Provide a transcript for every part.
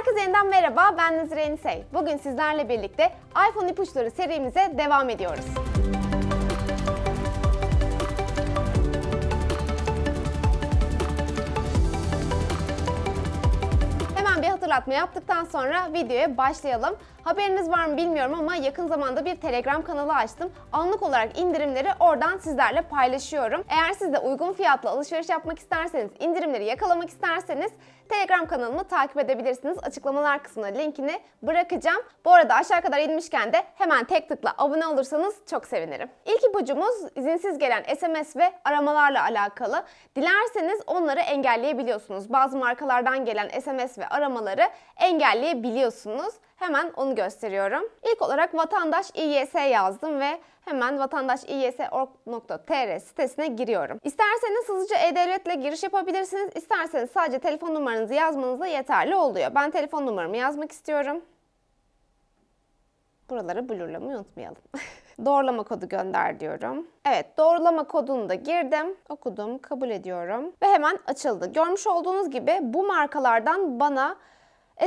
Herkese yeniden merhaba, ben Nazire Enisey. Bugün sizlerle birlikte iPhone ipuçları serimize devam ediyoruz. Hemen bir hatırlatma yaptıktan sonra videoya başlayalım. Haberiniz var mı bilmiyorum ama yakın zamanda bir Telegram kanalı açtım. Anlık olarak indirimleri oradan sizlerle paylaşıyorum. Eğer siz de uygun fiyatla alışveriş yapmak isterseniz, indirimleri yakalamak isterseniz Telegram kanalımı takip edebilirsiniz. Açıklamalar kısmına linkini bırakacağım. Bu arada aşağı kadar inmişken de hemen tek tıkla abone olursanız çok sevinirim. İlk ipucumuz izinsiz gelen SMS ve aramalarla alakalı. Dilerseniz onları engelleyebiliyorsunuz. Bazı markalardan gelen SMS ve aramaları engelleyebiliyorsunuz. Hemen onu gösteriyorum. İlk olarak vatandaş İYS yazdım ve hemen vatandaşiyes.org.tr sitesine giriyorum. İsterseniz hızlıca e-devletle giriş yapabilirsiniz. İsterseniz sadece telefon numaranızı yazmanız da yeterli oluyor. Ben telefon numaramı yazmak istiyorum. Buraları blurlamayı unutmayalım. doğrulama kodu gönder diyorum. Evet doğrulama kodunu da girdim. Okudum, kabul ediyorum. Ve hemen açıldı. Görmüş olduğunuz gibi bu markalardan bana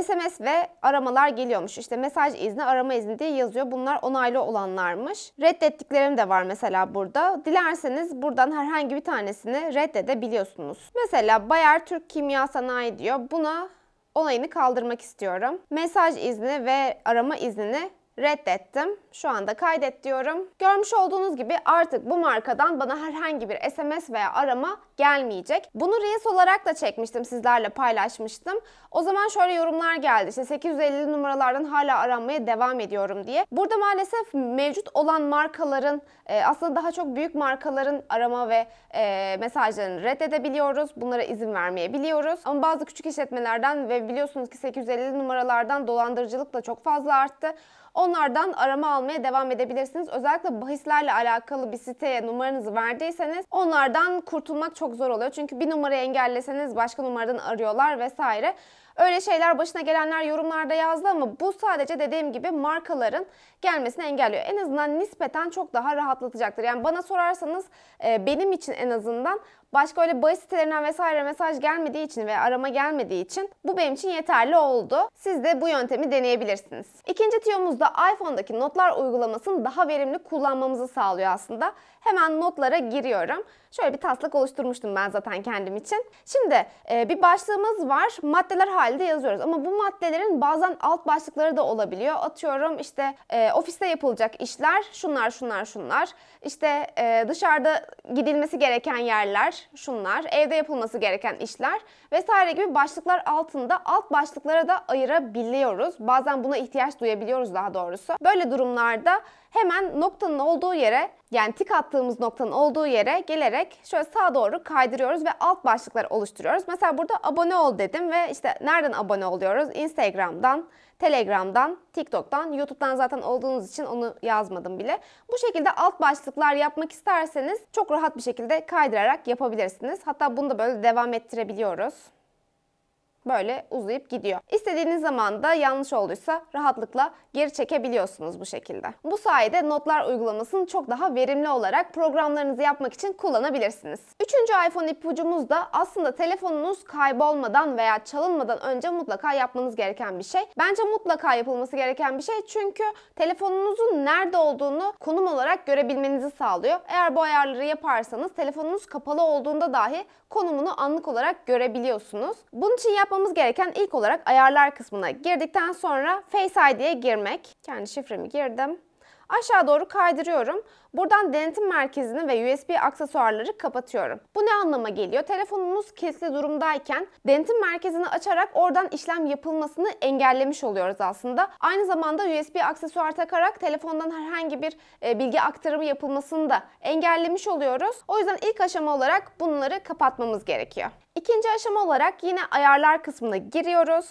SMS ve aramalar geliyormuş. İşte mesaj izni, arama izni diye yazıyor. Bunlar onaylı olanlarmış. Reddettiklerim de var mesela burada. Dilerseniz buradan herhangi bir tanesini reddedebiliyorsunuz. Mesela Bayer Türk Kimya Sanayi diyor. Buna onayını kaldırmak istiyorum. Mesaj izni ve arama iznini reddettim. Şu anda kaydet diyorum. Görmüş olduğunuz gibi artık bu markadan bana herhangi bir SMS veya arama gelmeyecek. Bunu Reels olarak da çekmiştim sizlerle paylaşmıştım. O zaman şöyle yorumlar geldi işte 850 numaralardan hala aranmaya devam ediyorum diye. Burada maalesef mevcut olan markaların e, aslında daha çok büyük markaların arama ve e, mesajlarını reddedebiliyoruz. Bunlara izin vermeyebiliyoruz. Ama bazı küçük işletmelerden ve biliyorsunuz ki 850 numaralardan dolandırıcılık da çok fazla arttı. Onlardan arama almaya devam edebilirsiniz. Özellikle bahislerle alakalı bir siteye numaranızı verdiyseniz onlardan kurtulmak çok zor oluyor. Çünkü bir numarayı engelleseniz başka numaradan arıyorlar vesaire. Öyle şeyler başına gelenler yorumlarda yazdı ama bu sadece dediğim gibi markaların gelmesini engelliyor. En azından nispeten çok daha rahatlatacaktır. Yani bana sorarsanız e, benim için en azından Başka öyle bahis sitelerinden vesaire mesaj gelmediği için ve arama gelmediği için bu benim için yeterli oldu. Siz de bu yöntemi deneyebilirsiniz. İkinci tüyomuzda iPhone'daki notlar uygulamasını daha verimli kullanmamızı sağlıyor aslında. Hemen notlara giriyorum. Şöyle bir taslak oluşturmuştum ben zaten kendim için. Şimdi e, bir başlığımız var. Maddeler halinde yazıyoruz ama bu maddelerin bazen alt başlıkları da olabiliyor. Atıyorum işte e, ofiste yapılacak işler şunlar şunlar şunlar. İşte e, dışarıda gidilmesi gereken yerler şunlar, evde yapılması gereken işler vesaire gibi başlıklar altında alt başlıklara da ayırabiliyoruz. Bazen buna ihtiyaç duyabiliyoruz daha doğrusu. Böyle durumlarda hemen noktanın olduğu yere yani tik attığımız noktanın olduğu yere gelerek şöyle sağa doğru kaydırıyoruz ve alt başlıklar oluşturuyoruz. Mesela burada abone ol dedim ve işte nereden abone oluyoruz? Instagram'dan, Telegram'dan, TikTok'tan, YouTube'dan zaten olduğunuz için onu yazmadım bile. Bu şekilde alt başlıklar yapmak isterseniz çok rahat bir şekilde kaydırarak yapabilirsiniz. Hatta bunu da böyle devam ettirebiliyoruz böyle uzayıp gidiyor. İstediğiniz zaman da yanlış olduysa rahatlıkla geri çekebiliyorsunuz bu şekilde. Bu sayede notlar uygulamasını çok daha verimli olarak programlarınızı yapmak için kullanabilirsiniz. Üçüncü iPhone ipucumuz da aslında telefonunuz kaybolmadan veya çalınmadan önce mutlaka yapmanız gereken bir şey. Bence mutlaka yapılması gereken bir şey çünkü telefonunuzun nerede olduğunu konum olarak görebilmenizi sağlıyor. Eğer bu ayarları yaparsanız telefonunuz kapalı olduğunda dahi konumunu anlık olarak görebiliyorsunuz. Bunun için yap yapmamız gereken ilk olarak ayarlar kısmına girdikten sonra Face ID'ye girmek. Kendi şifremi girdim. Aşağı doğru kaydırıyorum. Buradan denetim merkezini ve USB aksesuarları kapatıyorum. Bu ne anlama geliyor? Telefonumuz kesli durumdayken denetim merkezini açarak oradan işlem yapılmasını engellemiş oluyoruz aslında. Aynı zamanda USB aksesuar takarak telefondan herhangi bir e, bilgi aktarımı yapılmasını da engellemiş oluyoruz. O yüzden ilk aşama olarak bunları kapatmamız gerekiyor. İkinci aşama olarak yine ayarlar kısmına giriyoruz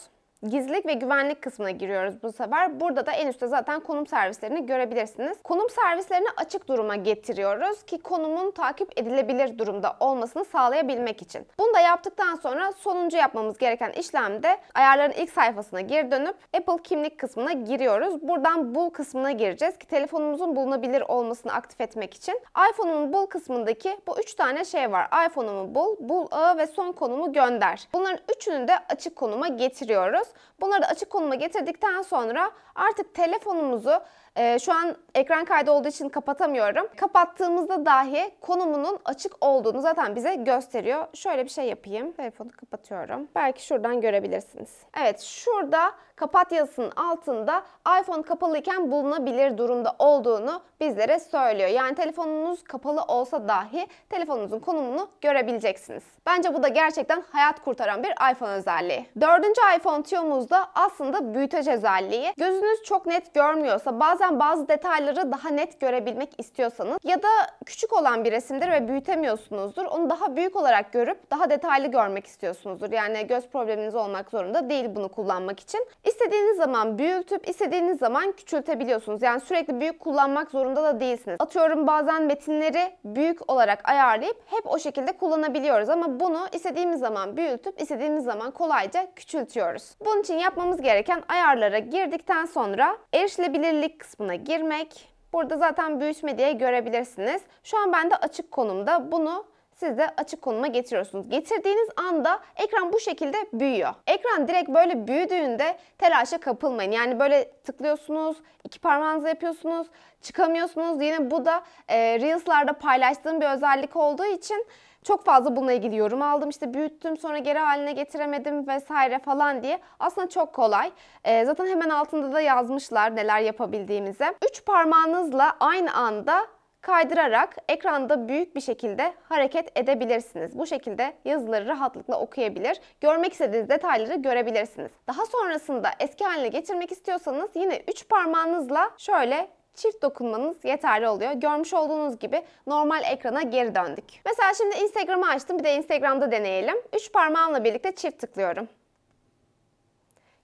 gizlilik ve güvenlik kısmına giriyoruz bu sefer. Burada da en üstte zaten konum servislerini görebilirsiniz. Konum servislerini açık duruma getiriyoruz ki konumun takip edilebilir durumda olmasını sağlayabilmek için. Bunu da yaptıktan sonra sonuncu yapmamız gereken işlemde ayarların ilk sayfasına geri dönüp Apple kimlik kısmına giriyoruz. Buradan bul kısmına gireceğiz ki telefonumuzun bulunabilir olmasını aktif etmek için. iPhone'un bul kısmındaki bu üç tane şey var. iPhone'umu bul, bul ağı ve son konumu gönder. Bunların üçünü de açık konuma getiriyoruz. Bunları da açık konuma getirdikten sonra artık telefonumuzu e, şu an ekran kaydı olduğu için kapatamıyorum. Kapattığımızda dahi konumunun açık olduğunu zaten bize gösteriyor. Şöyle bir şey yapayım. Telefonu kapatıyorum. Belki şuradan görebilirsiniz. Evet şurada kapat yazısının altında iPhone kapalıyken bulunabilir durumda olduğunu bizlere söylüyor. Yani telefonunuz kapalı olsa dahi telefonunuzun konumunu görebileceksiniz. Bence bu da gerçekten hayat kurtaran bir iPhone özelliği. Dördüncü iPhone tüyomuz da aslında büyüteç özelliği. Gözünüz çok net görmüyorsa bazen Bazen bazı detayları daha net görebilmek istiyorsanız ya da küçük olan bir resimdir ve büyütemiyorsunuzdur. Onu daha büyük olarak görüp daha detaylı görmek istiyorsunuzdur. Yani göz probleminiz olmak zorunda değil bunu kullanmak için. İstediğiniz zaman büyütüp istediğiniz zaman küçültebiliyorsunuz. Yani sürekli büyük kullanmak zorunda da değilsiniz. Atıyorum bazen metinleri büyük olarak ayarlayıp hep o şekilde kullanabiliyoruz ama bunu istediğimiz zaman büyütüp istediğimiz zaman kolayca küçültüyoruz. Bunun için yapmamız gereken ayarlara girdikten sonra erişilebilirlik kısmına girmek. Burada zaten büyütme diye görebilirsiniz. Şu an ben de açık konumda. Bunu siz de açık konuma getiriyorsunuz. Getirdiğiniz anda ekran bu şekilde büyüyor. Ekran direkt böyle büyüdüğünde telaşa kapılmayın. Yani böyle tıklıyorsunuz, iki parmağınızla yapıyorsunuz, çıkamıyorsunuz. Yine bu da e, Reels'larda paylaştığım bir özellik olduğu için çok fazla bununla ilgili yorum aldım. İşte büyüttüm sonra geri haline getiremedim vesaire falan diye. Aslında çok kolay. E, zaten hemen altında da yazmışlar neler yapabildiğimize. Üç parmağınızla aynı anda kaydırarak ekranda büyük bir şekilde hareket edebilirsiniz. Bu şekilde yazıları rahatlıkla okuyabilir, görmek istediğiniz detayları görebilirsiniz. Daha sonrasında eski haline getirmek istiyorsanız yine üç parmağınızla şöyle çift dokunmanız yeterli oluyor. Görmüş olduğunuz gibi normal ekrana geri döndük. Mesela şimdi Instagram'ı açtım bir de Instagram'da deneyelim. Üç parmağımla birlikte çift tıklıyorum.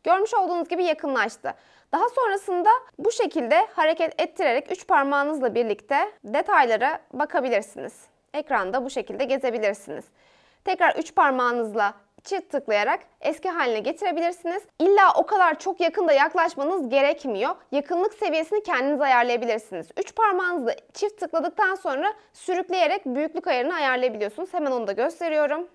Görmüş olduğunuz gibi yakınlaştı. Daha sonrasında bu şekilde hareket ettirerek üç parmağınızla birlikte detaylara bakabilirsiniz. Ekranda bu şekilde gezebilirsiniz. Tekrar üç parmağınızla çift tıklayarak eski haline getirebilirsiniz. İlla o kadar çok yakında yaklaşmanız gerekmiyor. Yakınlık seviyesini kendiniz ayarlayabilirsiniz. Üç parmağınızla çift tıkladıktan sonra sürükleyerek büyüklük ayarını ayarlayabiliyorsunuz. Hemen onu da gösteriyorum.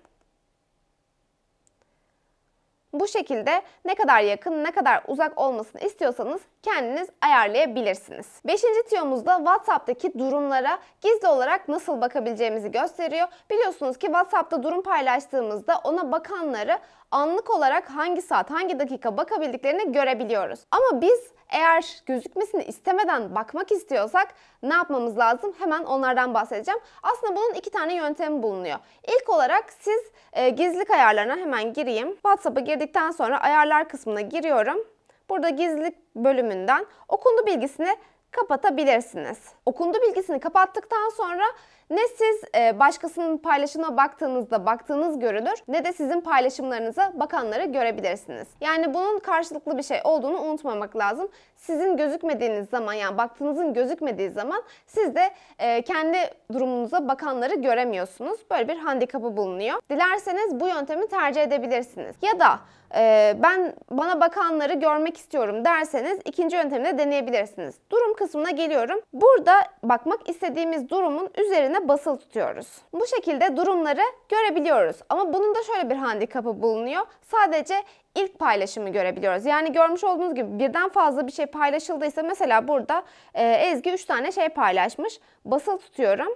Bu şekilde ne kadar yakın ne kadar uzak olmasını istiyorsanız kendiniz ayarlayabilirsiniz. Beşinci tiyomuzda WhatsApp'taki durumlara gizli olarak nasıl bakabileceğimizi gösteriyor. Biliyorsunuz ki WhatsApp'ta durum paylaştığımızda ona bakanları anlık olarak hangi saat, hangi dakika bakabildiklerini görebiliyoruz. Ama biz eğer gözükmesini istemeden bakmak istiyorsak ne yapmamız lazım? Hemen onlardan bahsedeceğim. Aslında bunun iki tane yöntemi bulunuyor. İlk olarak siz e, gizlilik ayarlarına hemen gireyim. WhatsApp'a girdikten sonra ayarlar kısmına giriyorum. Burada gizlilik bölümünden okundu bilgisini kapatabilirsiniz. Okundu bilgisini kapattıktan sonra ne siz e, başkasının paylaşımına baktığınızda baktığınız görülür ne de sizin paylaşımlarınıza bakanları görebilirsiniz. Yani bunun karşılıklı bir şey olduğunu unutmamak lazım. Sizin gözükmediğiniz zaman yani baktığınızın gözükmediği zaman siz de e, kendi durumunuza bakanları göremiyorsunuz. Böyle bir handikapı bulunuyor. Dilerseniz bu yöntemi tercih edebilirsiniz. Ya da e, ben bana bakanları görmek istiyorum derseniz ikinci yöntemi de deneyebilirsiniz. Durum kısmına geliyorum. Burada bakmak istediğimiz durumun üzerine üzerine basılı tutuyoruz. Bu şekilde durumları görebiliyoruz. Ama bunun da şöyle bir handikapı bulunuyor. Sadece ilk paylaşımı görebiliyoruz. Yani görmüş olduğunuz gibi birden fazla bir şey paylaşıldıysa mesela burada e, Ezgi 3 tane şey paylaşmış. Basılı tutuyorum.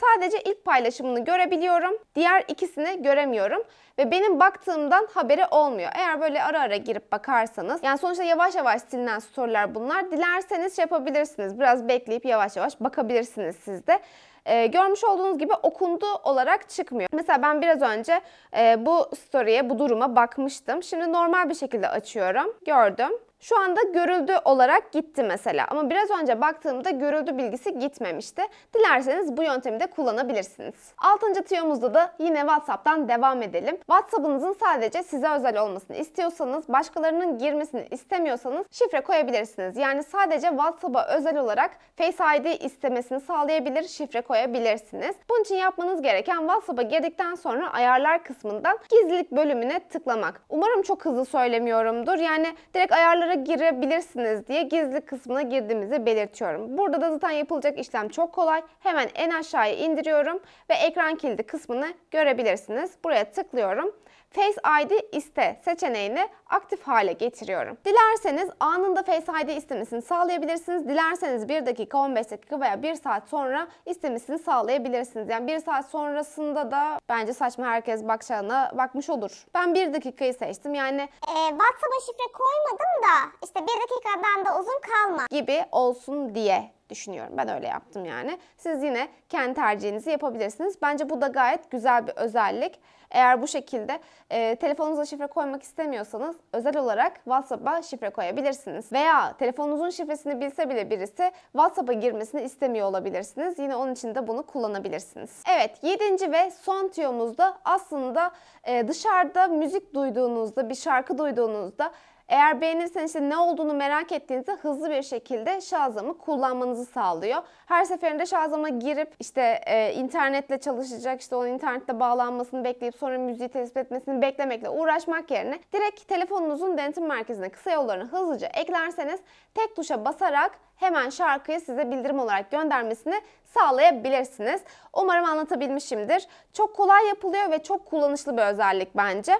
Sadece ilk paylaşımını görebiliyorum. Diğer ikisini göremiyorum. Ve benim baktığımdan haberi olmuyor. Eğer böyle ara ara girip bakarsanız. Yani sonuçta yavaş yavaş silinen storyler bunlar. Dilerseniz şey yapabilirsiniz. Biraz bekleyip yavaş yavaş bakabilirsiniz siz de e, görmüş olduğunuz gibi okundu olarak çıkmıyor. Mesela ben biraz önce e, bu story'e, bu duruma bakmıştım. Şimdi normal bir şekilde açıyorum. Gördüm. Şu anda görüldü olarak gitti mesela ama biraz önce baktığımda görüldü bilgisi gitmemişti. Dilerseniz bu yöntemi de kullanabilirsiniz. Altıncı tüyomuzda da yine WhatsApp'tan devam edelim. WhatsApp'ınızın sadece size özel olmasını istiyorsanız, başkalarının girmesini istemiyorsanız şifre koyabilirsiniz. Yani sadece WhatsApp'a özel olarak Face ID istemesini sağlayabilir, şifre koyabilirsiniz. Bunun için yapmanız gereken WhatsApp'a girdikten sonra ayarlar kısmından gizlilik bölümüne tıklamak. Umarım çok hızlı söylemiyorumdur. Yani direkt Ayarlar bunlara girebilirsiniz diye gizli kısmına girdiğimizi belirtiyorum. Burada da zaten yapılacak işlem çok kolay. Hemen en aşağıya indiriyorum ve ekran kilidi kısmını görebilirsiniz. Buraya tıklıyorum. Face ID iste seçeneğini aktif hale getiriyorum. Dilerseniz anında Face ID istemesini sağlayabilirsiniz. Dilerseniz 1 dakika, 15 dakika veya 1 saat sonra istemesini sağlayabilirsiniz. Yani 1 saat sonrasında da bence saçma herkes bakacağına bakmış olur. Ben 1 dakikayı seçtim. Yani ee, WhatsApp'a şifre koymadım da işte 1 dakikadan da uzun kalma gibi olsun diye düşünüyorum. Ben öyle yaptım yani. Siz yine kendi tercihinizi yapabilirsiniz. Bence bu da gayet güzel bir özellik. Eğer bu şekilde e, telefonunuza şifre koymak istemiyorsanız özel olarak WhatsApp'a şifre koyabilirsiniz. Veya telefonunuzun şifresini bilse bile birisi WhatsApp'a girmesini istemiyor olabilirsiniz. Yine onun için de bunu kullanabilirsiniz. Evet yedinci ve son tüyomuz aslında e, dışarıda müzik duyduğunuzda bir şarkı duyduğunuzda eğer beğenirseniz işte ne olduğunu merak ettiğinizde hızlı bir şekilde şazamı kullanmanızı sağlıyor. Her seferinde şazama girip işte e, internetle çalışacak işte onun internette bağlanmasını bekleyip sonra müziği tespit etmesini beklemekle uğraşmak yerine direkt telefonunuzun denetim merkezine kısa yollarını hızlıca eklerseniz tek tuşa basarak hemen şarkıyı size bildirim olarak göndermesini sağlayabilirsiniz. Umarım anlatabilmişimdir. Çok kolay yapılıyor ve çok kullanışlı bir özellik bence.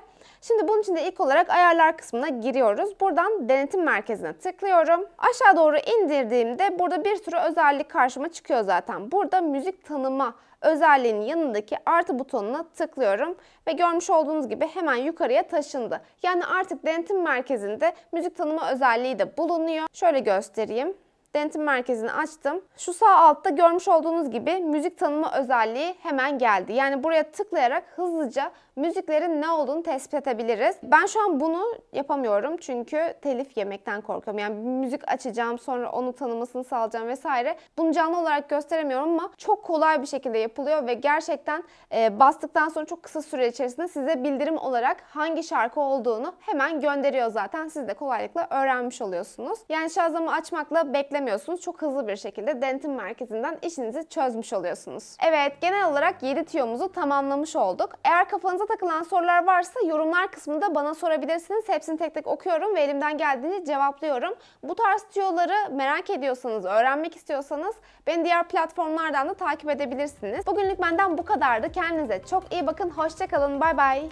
Şimdi bunun için de ilk olarak ayarlar kısmına giriyoruz. Buradan denetim merkezine tıklıyorum. Aşağı doğru indirdiğimde burada bir sürü özellik karşıma çıkıyor zaten. Burada müzik tanıma özelliğinin yanındaki artı butonuna tıklıyorum ve görmüş olduğunuz gibi hemen yukarıya taşındı. Yani artık denetim merkezinde müzik tanıma özelliği de bulunuyor. Şöyle göstereyim denetim merkezini açtım. Şu sağ altta görmüş olduğunuz gibi müzik tanıma özelliği hemen geldi. Yani buraya tıklayarak hızlıca müziklerin ne olduğunu tespit edebiliriz. Ben şu an bunu yapamıyorum çünkü telif yemekten korkuyorum. Yani müzik açacağım sonra onu tanımasını sağlayacağım vesaire. Bunu canlı olarak gösteremiyorum ama çok kolay bir şekilde yapılıyor ve gerçekten e, bastıktan sonra çok kısa süre içerisinde size bildirim olarak hangi şarkı olduğunu hemen gönderiyor zaten. Siz de kolaylıkla öğrenmiş oluyorsunuz. Yani şazamı açmakla bekle beklemiyorsunuz. Çok hızlı bir şekilde denetim merkezinden işinizi çözmüş oluyorsunuz. Evet genel olarak 7 tüyomuzu tamamlamış olduk. Eğer kafanıza takılan sorular varsa yorumlar kısmında bana sorabilirsiniz. Hepsini tek tek okuyorum ve elimden geldiğince cevaplıyorum. Bu tarz tüyoları merak ediyorsanız, öğrenmek istiyorsanız beni diğer platformlardan da takip edebilirsiniz. Bugünlük benden bu kadardı. Kendinize çok iyi bakın. Hoşçakalın. Bay bay.